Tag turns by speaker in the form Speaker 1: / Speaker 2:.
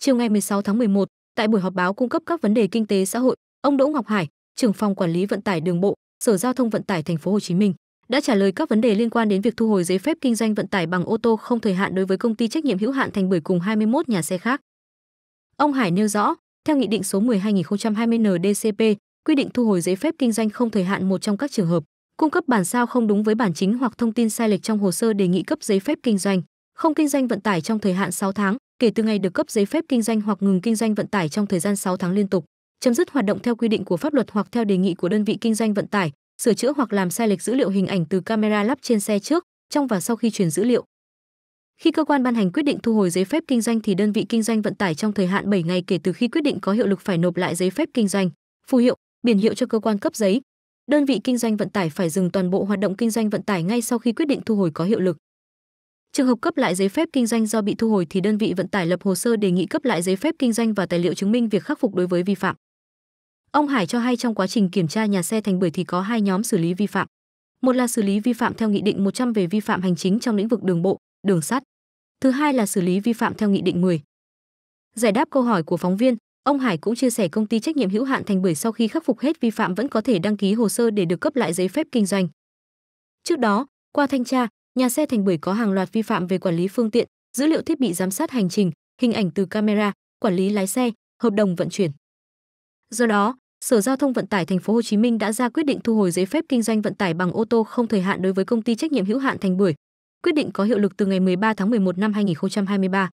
Speaker 1: Chiều ngày 16 tháng 11, tại buổi họp báo cung cấp các vấn đề kinh tế xã hội, ông Đỗ Ngọc Hải, trưởng phòng quản lý vận tải đường bộ, Sở Giao thông Vận tải Thành phố Hồ Chí Minh đã trả lời các vấn đề liên quan đến việc thu hồi giấy phép kinh doanh vận tải bằng ô tô không thời hạn đối với công ty trách nhiệm hữu hạn Thành Bưởi cùng 21 nhà xe khác. Ông Hải nêu rõ, theo nghị định số 12/2020/NDCP, quy định thu hồi giấy phép kinh doanh không thời hạn một trong các trường hợp cung cấp bản sao không đúng với bản chính hoặc thông tin sai lệch trong hồ sơ đề nghị cấp giấy phép kinh doanh, không kinh doanh vận tải trong thời hạn 6 tháng, kể từ ngày được cấp giấy phép kinh doanh hoặc ngừng kinh doanh vận tải trong thời gian 6 tháng liên tục, chấm dứt hoạt động theo quy định của pháp luật hoặc theo đề nghị của đơn vị kinh doanh vận tải, sửa chữa hoặc làm sai lệch dữ liệu hình ảnh từ camera lắp trên xe trước, trong và sau khi chuyển dữ liệu. Khi cơ quan ban hành quyết định thu hồi giấy phép kinh doanh thì đơn vị kinh doanh vận tải trong thời hạn 7 ngày kể từ khi quyết định có hiệu lực phải nộp lại giấy phép kinh doanh, phù hiệu, biển hiệu cho cơ quan cấp giấy. Đơn vị kinh doanh vận tải phải dừng toàn bộ hoạt động kinh doanh vận tải ngay sau khi quyết định thu hồi có hiệu lực. Trường hợp cấp lại giấy phép kinh doanh do bị thu hồi thì đơn vị vận tải lập hồ sơ đề nghị cấp lại giấy phép kinh doanh và tài liệu chứng minh việc khắc phục đối với vi phạm. Ông Hải cho hay trong quá trình kiểm tra nhà xe Thành Bưởi thì có hai nhóm xử lý vi phạm. Một là xử lý vi phạm theo Nghị định 100 về vi phạm hành chính trong lĩnh vực đường bộ, đường sắt. Thứ hai là xử lý vi phạm theo Nghị định 10. Giải đáp câu hỏi của phóng viên, ông Hải cũng chia sẻ công ty trách nhiệm hữu hạn Thành Bưởi sau khi khắc phục hết vi phạm vẫn có thể đăng ký hồ sơ để được cấp lại giấy phép kinh doanh. Trước đó, qua thanh tra, nhà xe Thành Bưởi có hàng loạt vi phạm về quản lý phương tiện, dữ liệu thiết bị giám sát hành trình, hình ảnh từ camera, quản lý lái xe, hợp đồng vận chuyển. Do đó, Sở Giao thông Vận tải Thành phố Hồ Chí Minh đã ra quyết định thu hồi giấy phép kinh doanh vận tải bằng ô tô không thời hạn đối với công ty trách nhiệm hữu hạn Thành Bưởi. Quyết định có hiệu lực từ ngày 13 tháng 11 năm 2023.